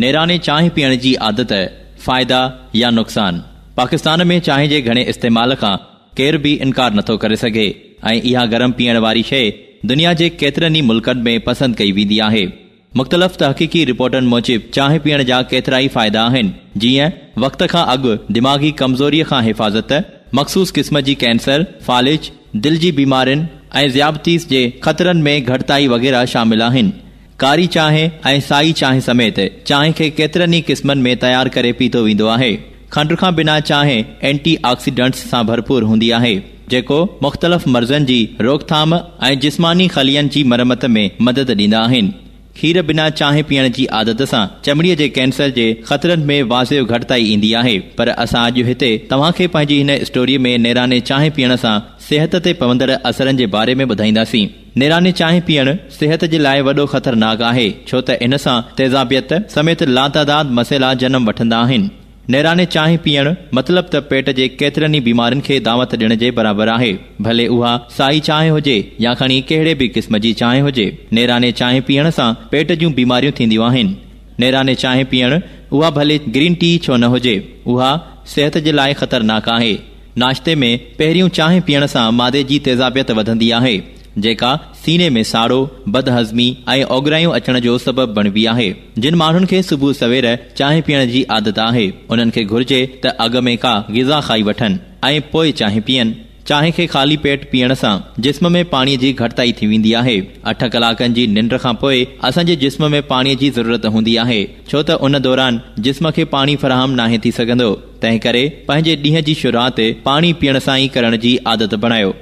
नेराने चांहि पीअण जी आदत फ़ाइदा या नुक़सान पाकिस्तान में चांहि जे घणे इस्तेमाल खां केर बि इनकार नथो करे सघे ऐं इहा गरम पीअण वारी शइ दुनिया जे केतिरनि ई मुल्कनि में पसंदि कई वेंदी आहे मुख़्तलिफ़ तहक़ीक़ी रिपोर्टनि मूजिबि चांहि पीअण जा केतिरा ई फ़ाइदा आहिनि जीअं वक़्त खां अॻु दिमाग़ी कमज़ोरीअ खां हिफ़ाज़त मखसूस क़िस्म जी कैंसर फालिज दिलि जी बीमारियुनि ऐं ज़ियाबतीस जे ख़तरनि में घटिताई वग़ैरह शामिल आहिनि कारी चांहि ऐं साई चांहि समेत चांहि खे केतिरनि ई क़िस्मनि में तैयार करे पीतो वेंदो आहे खंड खां बिना चांहि एंटी ऑक्सीडेंट्स सां भरपूर हूंदी आहे जेको मुख़्तलिफ़ मर्ज़नि जी रोकथाम ऐं जिस्मानी ख़लियनि जी मरम्मत में मदद ॾींदा आहिनि खीर बिना चांहि पीअण जी आदत सां चमड़ीअ जे कैंसर जे ख़तरनि में वाज़िब घटिताई ईंदी आहे पर असां अॼु हिते तव्हां खे पंहिंजी हिन स्टोरीअ में नेराने चांहि पीअण सां सिहत ते पवंदड़ असरनि जे बारे में ॿुधाईंदासीं नेराने चांहि पीअण सिहत जे लाइ वॾो ख़तरनाक आहे छो त इन सां तेज़ाबियत समेत लातादाद मसइला जनम वठंदा आहिनि नेराने चांहि पीअण मतिलब त पेट जे केतिरनि ई बीमारियुनि खे दावत ॾियण जे बराबरि आहे भले उहा साई चांहि हुजे या खणी कहिड़े बि क़िस्म जी चांहि हुजे नेराने चांहि पीअण सां पेट जूं बीमारियूं थींदियूं आहिनि नेराने चांहि पीअण उहा भले ग्रीन टी छो न हुजे उहा सिहत जे लाइ ख़तरनाक आहे नाश्ते में पहिरियों चांहि पीअण सां मादे जी तेज़ाबियत वधंदी आहे जेका सीने में साड़ो बदहज़मी ऐं ओगरायूं अचण जो सबब बणबी आहे जिन माण्हुनि खे सुबुह सवेर चांहि पीअण जी आदत आहे उन्हनि खे घुर्जे त अॻु में का गिज़ा खाई वठनि ऐं पोइ चांहि पीअनि चांहि खे खाली पेट पीअण सां जिस्म में पाणीअ जी घटिताई थी वेंदी आहे अठ कलाकनि जी निंड खां पोइ असांजे जिस्म में पाणीअ जी ज़रूरत हूंदी आहे छो त उन दौरान जिस्म खे पाणी फ़राहम नाहे थी सघंदो तंहिं करे पंहिंजे ॾींहं जी शुरूआति पाणी पीअण सां ई करण जी आदत बणायो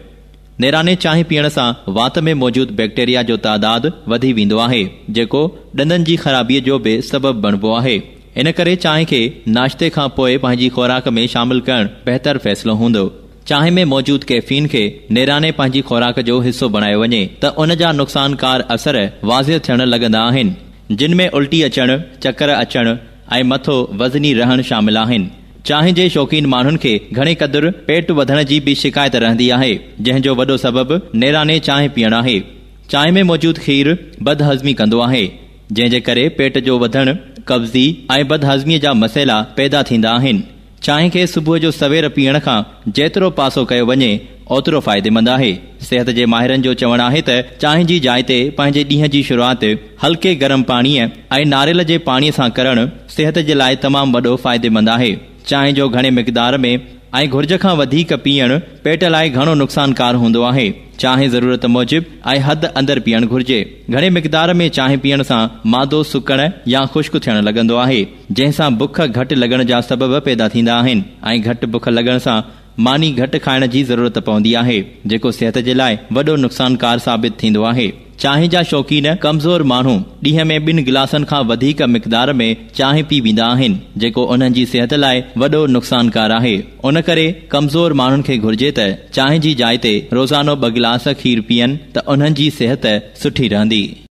नेराने चांहि पीअण सां वात में मौजूदु बैक्टेरिया जो तइदादु वधी वेंदो आहे जेको ॾंदनि जी ख़राबीअ जो बि सबबु बणबो आहे इन करे चांहि खे नाश्ते खां पोइ पंहिंजी खुराक में शामिलु करणु बहितर फ़ैसिलो हूंदो चांहि में मौजूदु कैफ़ीन खे नेराने पंहिंजी खुराक जो हिसो बणायो वञे त उन जा नुक़सानकार असर वाज़े थियण लॻंदा आहिनि जिन में उल्टी अचणु चकर अचणु ऐं मथो वज़नी रहणु शामिल आहिनि चाहे जे शौक़ीन माण्हुनि खे घणे क़दुरु पेट वधण जी बि शिकायत रहंदी आहे जंहिं जो वॾो सबबु नेराने चांहि पीअणु आहे चांहि में मौजूदु खीरु बदहज़मी कंदो आहे जंहिं जे करे पेट जो वधणु कब्ज़ी ऐं बदहज़मीअ जा मसइला पैदा थींदा आहिनि चांहि खे सुबुह जो सवेर पीअण खां जेतिरो पासो कयो वञे ओतिरो फ़ाइदेमंद आहे सिहत जे माहिरनि जो चवणु आहे त चांहि जी जाइ ते पंहिंजे ॾींहं जी शुरूआति हल्के गरम पाणीअ ऐं नारेल जे पाणीअ सां करणु सिहत जे लाइ तमामु वॾो फ़ाइदेमंद आहे चांहि जो घणे मिक़दार में ऐं घुर्ज खां वधीक पीअणु पेट लाइ घणो नुक़सानकार हूंदो आहे चांहि ज़रूरत मूजिबि ऐं हद अंदर पीअणु घुर्जे घणे मिक़दार में चांहि पीअण सां मादो सुकण या ख़ुश्क थियणु लॻंदो आहे जंहिंसां बुख घटि लॻण जा सबब पैदा थींदा आहिनि ऐं घटि बुख लॻण सां मानी घटि खाइण जी ज़रूरत पवंदी आहे जेको सिहत जे लाइ वॾो नुक़सानकार साबित थींदो आहे चांहि जा शौक़ीन कमज़ोर माण्हू ॾींहं में ॿिनि गिलासनि खां वधीक मक़दार में चांहि पी वेंदा आहिनि जेको उन्हनि जी सिहत लाइ वॾो नुक़सानकार आहे उन करे कमज़ोर माण्हुनि खे घुर्जे त चांहि जी जाइ ते रोज़ानो ॿ गिलास खीर पीअनि त उन्हनि जी सिहत सुठी रहंदी